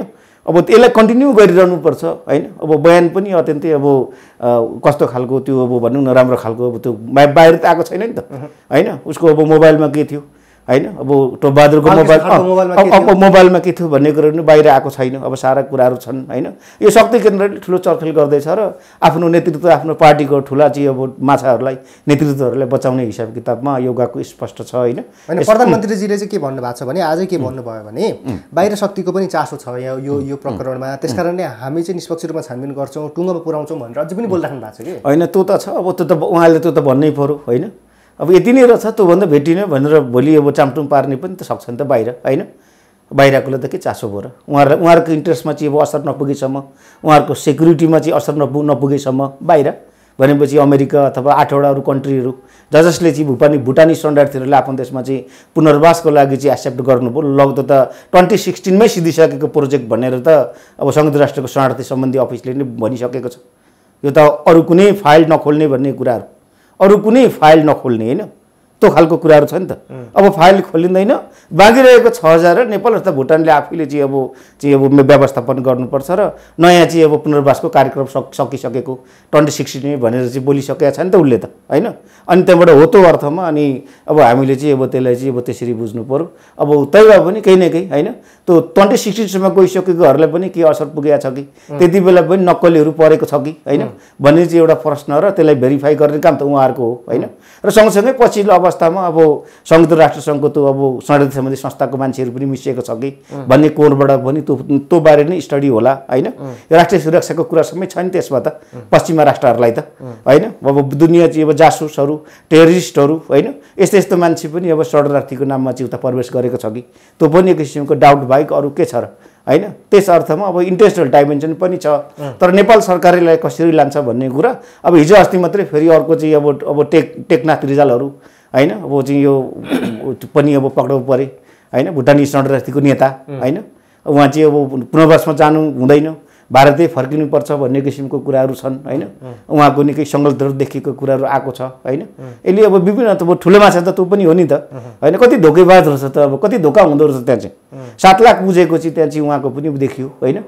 अब त्यसलाई कन्टिन्यू गरिरहनु पर्छ होइन अब बयान पनि अत्यन्तै अब कस्तो खालको त्यो अब भनौँ न राम्रो खालको अब त्यो बाहिर त आएको छैन नि त होइन उसको अब मोबाइलमा के थियो होइन अब टोपबहादुरको मोबाइल अब मोबाइलमा के थियो भन्ने कुरो पनि बाहिर आएको छैन अब सारा कुराहरू छन् होइन यो शक्ति केन्द्रले ठुलो चर्खेल गर्दैछ र आफ्नो नेतृत्व आफ्नो पार्टीको ठुला चाहिँ अब माछाहरूलाई नेतृत्वहरूलाई बचाउने हिसाब किताबमा यो गएको स्पष्ट छ होइन प्रधानमन्त्रीजीले चाहिँ के भन्नुभएको छ भने आजै के भन्नुभयो भने बाहिर शक्तिको पनि चासो छ यहाँ यो यो प्रकरणमा त्यसकारणले हामी चाहिँ निष्पक्ष रूपमा छानबिन गर्छौँ टुङ्गोमा पुऱ्याउँछौँ भनेर अझै पनि बोलिराख्नु भएको छ कि होइन त्यो त छ अब त्यो त उहाँले त्यो त भन्नै पऱ्यो होइन अब यति नै रहेछ त्योभन्दा भेटिने भनेर भोलि अब चाम्टुङ पार्ने पनि त सक्छ नि त बाहिर होइन बाहिरकोले त के चासो भयो र उहाँहरूलाई उहाँहरूको इन्ट्रेस्टमा चाहिँ अब असर नपुगेसम्म उहाँहरूको सेक्युरिटीमा चाहिँ असर नपु नपुगेसम्म बाहिर भनेपछि अमेरिका अथवा आठवटा अरू कन्ट्रीहरू ज जसले चाहिँ भुपानी भुटानी स्ट्यान्डर्डतिरलाई आफ्नो देशमा चाहिँ पुनर्वासको लागि चाहिँ एक्सेप्ट गर्नुभयो लगभग त ट्वेन्टी सिक्सटिनमै सिद्धिसकेको प्रोजेक्ट भनेर त अब संयुक्त राष्ट्रको शरणार्थी सम्बन्धी अफिसले नै भनिसकेको छ यो त अरू कुनै फाइल नखोल्ने भन्ने कुराहरू अरू कुनै फाइल नखोल्ने होइन त्यो खालको कुराहरू छ नि त अब फाइल खोलिँदैन बाँकी रहेको छ हजार नेपाल अर्थात् भुटानले आफैले चाहिँ अब चाहिँ अब व्यवस्थापन गर्नुपर्छ र नयाँ चाहिँ अब पुनर्वासको कार्यक्रम सक सकिसकेको ट्वेन्टी सिक्सटिन भनेर चाहिँ बोलिसकेका छ नि त उसले त होइन अनि त्यहाँबाट हो त्यो अर्थमा अनि अब हामीले चाहिँ अब त्यसलाई चाहिँ अब त्यसरी बुझ्नु पऱ्यो अब तै भए पनि केही न केही होइन त्यो ट्वेन्टी सिक्सटिनसम्म गइसकेकोहरूलाई पनि केही असर पुगेको छ कि त्यति बेला पनि नक्कलीहरू परेको छ कि होइन भन्ने चाहिँ एउटा प्रश्न र त्यसलाई भेरिफाई गर्ने काम त उहाँहरूको हो होइन र सँगसँगै पछिल्लो अब अवस्थामा अब संयुक्त राष्ट्रसङ्घको त्यो अब संरक्षण सम्बन्धी संस्थाको मान्छेहरू पनि मिसिएको छ कि भन्ने कोणबाट पनि त्यो त्यो बारे नै स्टडी होला होइन राष्ट्रिय सुरक्षाको कुरासम्मै छ नि त्यसमा त पश्चिमा राष्ट्रहरूलाई त होइन अब दुनियाँ चाहिँ अब जासुसहरू टेरिस्टहरू होइन यस्तो यस्तो मान्छे पनि अब शरणार्थीको नाममा चाहिँ उता प्रवेश गरेको छ कि त्यो पनि एक किसिमको डाउट बाहेक अरू के छ र होइन त्यस अर्थमा अब इन्टरनेसनल डाइमेन्सन पनि छ तर नेपाल सरकारले कसरी लान्छ भन्ने कुरा अब हिजो अस्ति मात्रै फेरि अर्को चाहिँ अब अब टेक टेकनाथ रिजालहरू होइन अब चाहिँ यो पनि अब पक्राउ परे होइन भुटानी शरणार्थीको नेता होइन उहाँ चाहिँ अब पुनर्वासमा जानु हुँदैन भारतै फर्किनुपर्छ भन्ने किसिमको कुराहरू छन् होइन उहाँको निकै सङ्गलतहरू देखिएको कुराहरू आएको छ होइन यसले अब विभिन्न त ठुलो माछा त त्यो पनि हो नि त होइन कति धोकेबाज रहेछ त अब कति धोका हुँदो रहेछ त्यहाँ चाहिँ सात लाख बुझेको चाहिँ त्यहाँ चाहिँ उहाँको पनि देखियो होइन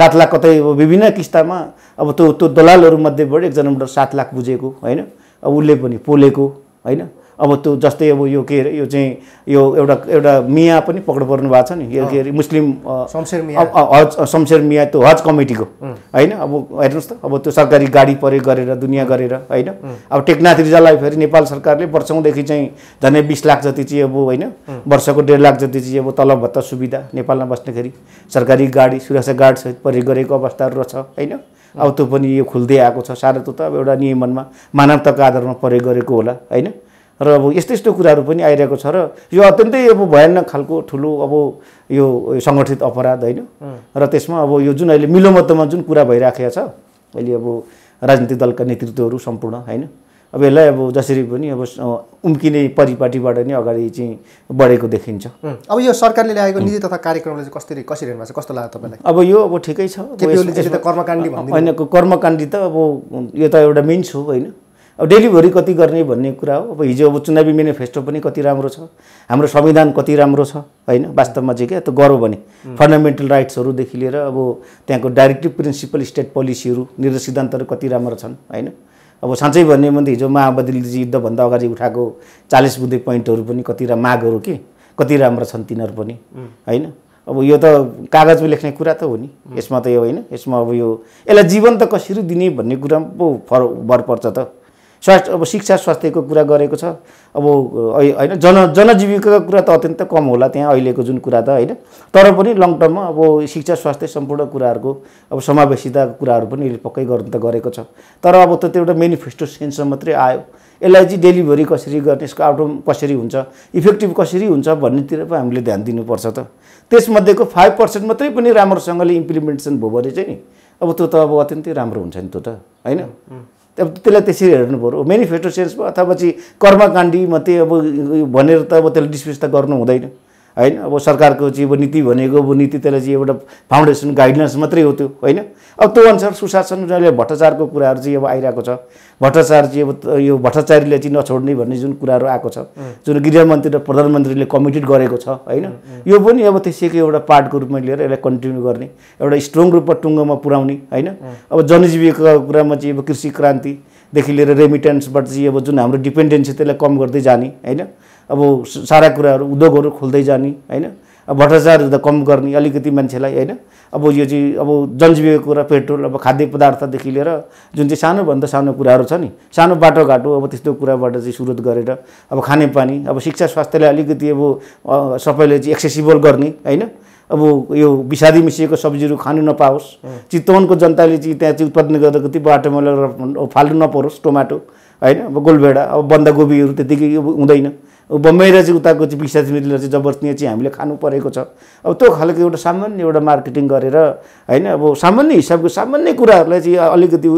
सात लाख कतै अब विभिन्न किस्तामा अब त्यो त्यो दलालहरू मध्येबाट एकजनाबाट सात लाख बुझेको होइन अब उसले पनि पोलेको होइन अब त्यो जस्तै अब यो के यो चाहिँ यो एउटा एउटा मिया पनि पक्र पर्नु भएको छ नि यो के अरे मुस्लिम हज शमशेर मिया त्यो हज कमिटीको होइन अब हेर्नुहोस् त अब त्यो सरकारी गाडी परे गरेर दुनियाँ गरेर होइन अब टेकनाथ रिजालाई फेरि नेपाल सरकारले वर्षौँदेखि चाहिँ झन् बिस लाख जति चाहिँ अब होइन वर्षको डेढ लाख जति चाहिँ अब तलब भत्ता सुविधा नेपालमा बस्नेखेरि सरकारी गाडी सुरक्षा गार्डसहित प्रयोग गरेको अवस्थाहरू रहेछ होइन अब त्यो पनि यो खुल्दै आएको छ साह्रो त अब एउटा नियमनमा मानवताको आधारमा प्रयोग गरेको होला होइन र अब यस्तो यस्तो कुराहरू पनि आइरहेको छ र यो अत्यन्तै अब भयानक खालको ठुलो अब यो सङ्गठित अपराध होइन र त्यसमा अब यो जुन अहिले मिलोमतोमा जुन कुरा भइराखेको छ अहिले अब राजनीतिक दलका नेतृत्वहरू सम्पूर्ण होइन अब यसलाई अब जसरी पनि अब उम्किने परिपाटीबाट नै अगाडि चाहिँ बढेको देखिन्छ अब यो सरकारले ल्याएको नीति तथा कार्यक्रमले चाहिँ कसरी कसरी हेर्नु भएको छ कस्तो लाग्यो तपाईँलाई अब यो अब ठिकै छ कर्मकाण्डी होइन कर्मकाण्डी त अब यो त एउटा मिन्स हो होइन अब डेलिभरी कति गर्ने भन्ने कुरा हो अब हिजो अब चुनावी मेनिफेस्टो पनि कति राम्रो छ हाम्रो संविधान कति राम्रो छ होइन वास्तवमा चाहिँ क्या त गरौँ भने फन्डामेन्टल राइट्सहरूदेखि लिएर अब त्यहाँको डाइरेक्टिभ प्रिन्सिपल स्टेट पोलिसीहरू निर्देश सिद्धान्तहरू कति राम्रो छन् होइन अब साँच्चै भन्यो भने हिजो माओवादीले युद्धभन्दा अगाडि उठाएको चालिस बुद्धि पोइन्टहरू पनि कति र मागहरू के कति राम्रो छन् तिनीहरू पनि होइन अब यो त कागजमा लेख्ने कुरा त हो नि यसमा त यो होइन यसमा अब यो यसलाई जीवन त कसरी दिने भन्ने कुरा पो फर भर पर्छ त स्वास्थ्य अब शिक्षा स्वास्थ्यको कुरा गरेको छ अब होइन जन जनजीविकाको कुरा त अत्यन्त कम होला त्यहाँ अहिलेको जुन कुरा त होइन तर पनि लङ टर्ममा अब शिक्षा स्वास्थ्य सम्पूर्ण कुराहरूको अब समावेशिताको कुराहरू पनि यसले पक्कै गर्नु त गरेको छ तर अब त त्यो एउटा मेनिफेस्टो सेन्समा मात्रै आयो यसलाई चाहिँ डेलिभरी कसरी गर्ने यसको आउटकम कसरी हुन्छ इफेक्टिभ कसरी हुन्छ भन्नेतिर पो हामीले ध्यान दिनुपर्छ त त्यसमध्येको फाइभ पर्सेन्ट मात्रै पनि राम्रोसँगले इम्प्लिमेन्टेसन भयो भने चाहिँ नि अब त्यो त अब अत्यन्तै राम्रो हुन्छ नि त्यो त होइन अब त्यसलाई त्यसरी हेर्नु पऱ्यो मेनिफेस्टो सेन्समा अथवा चाहिँ कर्मकाण्डी मात्रै अब भनेर त अब त्यसलाई डिसमिस त गर्नु हुँदैन होइन अब सरकारको चाहिँ अब नीति भनेको अब नीति त्यसलाई चाहिँ एउटा फाउन्डेसन गाइडलाइन्स मात्रै हो त्यो होइन अब त्यो अनुसार सुशासन जहिले भट्टाचारको कुराहरू चाहिँ अब आइरहेको छ भट्टाचार चाहिँ अब यो भट्टाचार्यले चाहिँ नछोड्ने भन्ने जुन कुराहरू आएको छ जुन गृहमन्त्री र प्रधानमन्त्रीले कमिटेड गरेको छ होइन यो पनि अब त्यसैको एउटा पार्टको रूपमा लिएर यसलाई कन्टिन्यू गर्ने एउटा स्ट्रङ रूपमा टुङ्गोमा पुर्याउने होइन अब जनजीविका कुरामा चाहिँ अब कृषि क्रान्तिदेखि लिएर रेमिटेन्सबाट चाहिँ अब जुन हाम्रो डिपेन्डेन्सी त्यसलाई कम गर्दै जाने होइन अब सारा कुराहरू उद्योगहरू खोल्दै जाने होइन अब भ्रष्टाचार कम गर्ने अलिकति मान्छेलाई होइन अब यो चाहिँ अब जनजीविको कुरा पेट्रोल अब खाद्य पदार्थदेखि लिएर जुन चाहिँ सानोभन्दा सानो कुराहरू छ नि सानो बाटोघाटो अब त्यस्तो कुराबाट चाहिँ सुरुत गरेर अब खानेपानी अब शिक्षा स्वास्थ्यलाई अलिकति अब सबैले चाहिँ एक्सेसिबल गर्ने होइन अब यो विषादी मिसिएको सब्जीहरू खानु नपाओस् चितवनको जनताले चाहिँ त्यहाँ चाहिँ उत्पादन गर्दा कति बाटोमा लगेर फाल्नु नपरोस् टोमाटो होइन अब गोलभेडा अब बन्दकोपीहरू त्यत्तिकै हुँदैन बम्बई र चाहिँ उताको चाहिँ विकसित मिलेर चाहिँ जबरजस्ती चाहिँ हामीले खानु परेको छ अब त्यो खालको एउटा सामान्य एउटा मार्केटिङ गरेर होइन अब सामान्य हिसाबको सामान्य कुराहरूलाई चाहिँ अलिकति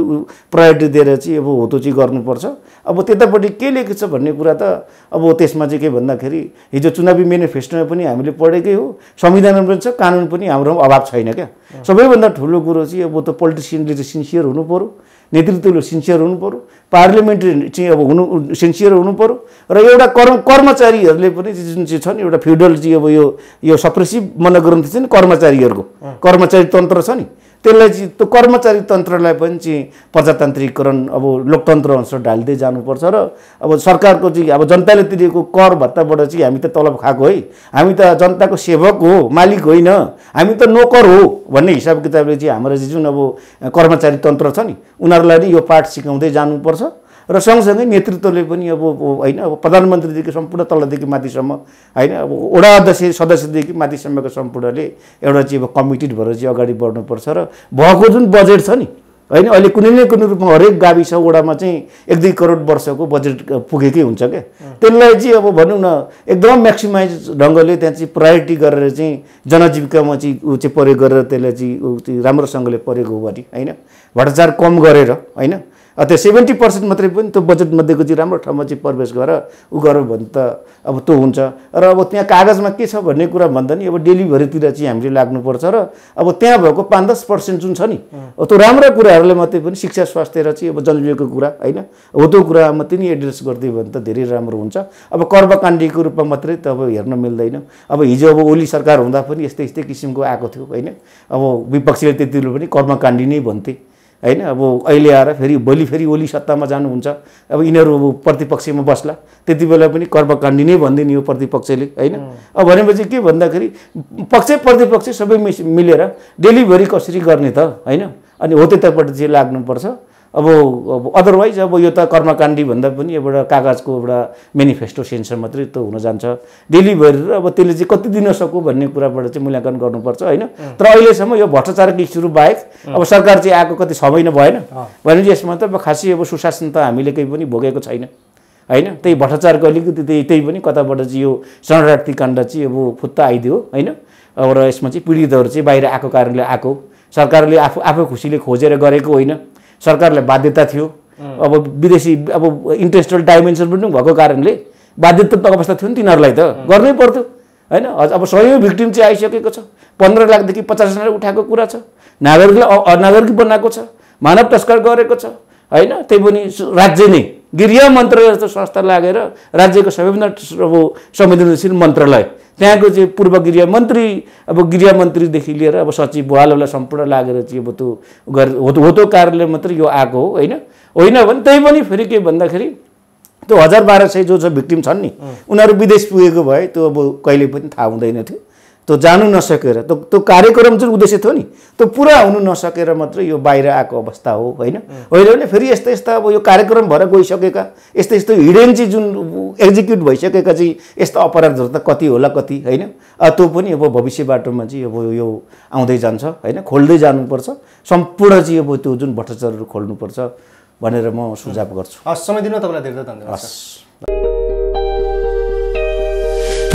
प्रायोरिटी दिएर चाहिँ अब हो त्यो चाहिँ गर्नुपर्छ अब त्यतापट्टि के लेखेको छ भन्ने कुरा त अब त्यसमा चाहिँ के भन्दाखेरि हिजो चुनावी मेनिफेस्टोमा पनि हामीले पढेकै हो संविधान पनि छ कानुन पनि हाम्रो अभाव छैन क्या सबैभन्दा ठुलो कुरो चाहिँ अब त्यो पोलिटिसियनले चाहिँ सिन्सियर हुनु पऱ्यो नेतृत्वले सिन्सियर पऱ्यो पार्लिमेन्ट्री चाहिँ अब हुनु सिन्सियर पऱ्यो र एउटा कर्म कर्मचारीहरूले पनि जुन चाहिँ छन् एउटा फ्युडल चाहिँ अब यो यो सप्रेसिभ मनोग्रन्थ छ नि कर्मचारीहरूको कर्मचारी तन्त्र छ नि त्यसलाई चाहिँ त्यो कर्मचारी तन्त्रलाई पनि चाहिँ प्रजातान्त्रिकरण अब लोकतन्त्र अनुसार ढालिँदै जानुपर्छ र अब सरकारको चाहिँ अब जनताले तिरेको कर भत्ताबाट चाहिँ हामी त तलब खाएको है हामी त जनताको सेवक हो मालिक होइन हामी त नोकर हो भन्ने हिसाब किताबले चाहिँ हाम्रो जुन अब कर्मचारी तन्त्र छ नि उनीहरूलाई यो पाठ सिकाउँदै जानुपर्छ र सँगसँगै नेतृत्वले पनि अब होइन अब प्रधानमन्त्रीदेखि सम्पूर्ण तलदेखि माथिसम्म होइन अब वडा अध्यक्ष सदस्यदेखि माथिसम्मको सम्पूर्णले एउटा चाहिँ अब कमिटेड भएर चाहिँ अगाडि बढ्नुपर्छ र भएको जुन बजेट छ नि होइन अहिले कुनै न कुनै रूपमा हरेक गाविस वडामा चाहिँ एक दुई करोड वर्षको बजेट पुगेकै हुन्छ क्या त्यसलाई चाहिँ अब भनौँ न एकदम म्याक्सिमाइज ढङ्गले त्यहाँ चाहिँ प्रायोरिटी गरेर चाहिँ जनजीविकामा चाहिँ ऊ चाहिँ प्रयोग गरेर त्यसलाई चाहिँ ऊ राम्रोसँगले प्रयोग हो भने होइन भ्रष्टाचार कम गरेर होइन त्यो सेभेन्टी पर्सेन्ट मात्रै पनि त्यो बजेटमध्येको चाहिँ राम्रो ठाउँमा चाहिँ प्रवेश गरेर ऊ गर्यो भने त अब त्यो हुन्छ र अब त्यहाँ कागजमा के छ भन्ने कुरा भन्दा नि अब डेलिभरीतिर चाहिँ हामीले लाग्नुपर्छ र अब त्यहाँ भएको पाँच दस पर्सेन्ट जुन छ नि त्यो राम्रा कुराहरूलाई मात्रै पनि शिक्षा स्वास्थ्य र चाहिँ अब जनजीवको कुरा होइन हो त्यो कुरा मात्रै नि एड्रेस गरिदियो भने त धेरै राम्रो हुन्छ अब कर्मकाण्डीको रूपमा मात्रै त अब हेर्न मिल्दैन अब हिजो अब ओली सरकार हुँदा पनि यस्तै यस्तै किसिमको आएको थियो होइन अब विपक्षीले त्यति बेला पनि कर्मकाण्डी नै भन्थे होइन अब अहिले आएर फेरि भोलि फेरि ओली सत्तामा जानुहुन्छ अब यिनीहरू अब प्रतिपक्षमा बस्ला त्यति बेला पनि कर्मकाण्डी नै भनिदिने यो प्रतिपक्षले होइन अब भनेपछि के भन्दाखेरि पक्ष प्रतिपक्ष सबै मिस मिलेर डेलिभरी कसरी गर्ने त होइन अनि हो त्यतापट्टि चाहिँ लाग्नुपर्छ अब अदरवाइज अब यो त कर्मकाण्डी भन्दा पनि एउटा कागजको एउटा मेनिफेस्टो सेन्सर मात्रै त हुन जान्छ डेलिभरी र अब त्यसले चाहिँ कति दिन सको भन्ने कुराबाट चाहिँ मूल्याङ्कन गर्नुपर्छ होइन तर अहिलेसम्म यो भ्रष्टाचारको इस्युहरू बाहेक अब सरकार चाहिँ आएको कति छ महिना भएन भने यसमा त अब खासै अब सुशासन त हामीले केही पनि भोगेको छैन होइन त्यही भ्रष्टाचारको अलिकति त्यही त्यही पनि कताबाट चाहिँ यो शरणार्थी काण्ड चाहिँ अब फुत्ता आइदियो होइन अब र यसमा चाहिँ पीडितहरू चाहिँ बाहिर आएको कारणले आएको सरकारले आफू आफै खुसीले खोजेर गरेको होइन सरकारलाई बाध्यता थियो अब विदेशी अब इन्ट्रेस्टल डाइमेन्सन पनि भएको कारणले बाध्यतात्मक अवस्था थियो नि तिनीहरूलाई त गर्नै पर्थ्यो होइन अब सयौँ भिक्टिम चाहिँ आइसकेको छ पन्ध्र लाखदेखि पचास लाख उठाएको कुरा छ नागरिकलाई अनागरिक बनाएको छ मानव तस्कर गरेको छ होइन त्यही पनि राज्य नै गृह मन्त्रालय जस्तो संस्था लागेर राज्यको सबैभन्दा अब संवेदनशील मन्त्रालय त्यहाँको चाहिँ पूर्व गृह मन्त्री अब गृह गृहमन्त्रीदेखि लिएर अब सचिव बुहालहरूलाई सम्पूर्ण लागेर चाहिँ अब त्यो गरेर हो हो त्यो कार्यालय मात्रै यो आएको हो होइन होइन भने त्यही पनि फेरि के भन्दाखेरि त्यो हजार बाह्र सय जो छ भिक्टिम छन् नि उनीहरू विदेश पुगेको भए त्यो अब कहिले पनि थाहा हुँदैन थियो त्यो जानु नसकेर त्यो त्यो कार्यक्रम जुन उद्देश्य थियो नि त्यो पुरा हुनु नसकेर मात्र यो बाहिर आएको अवस्था हो होइन होइन भने फेरि यस्ता यस्ता अब यो कार्यक्रम भएर गइसकेका यस्तो यस्तो हिडेन चाहिँ जुन एक्जिक्युट भइसकेका चाहिँ यस्ता अपराधहरू त कति होला कति होइन त्यो पनि अब भविष्य बाटोमा चाहिँ अब यो आउँदै जान्छ होइन खोल्दै जानुपर्छ सम्पूर्ण चाहिँ अब त्यो जुन भट्टाचारहरू खोल्नुपर्छ भनेर म सुझाव गर्छु हस् समय दिनु तपाईँलाई धेरै धेरै धन्यवाद हस्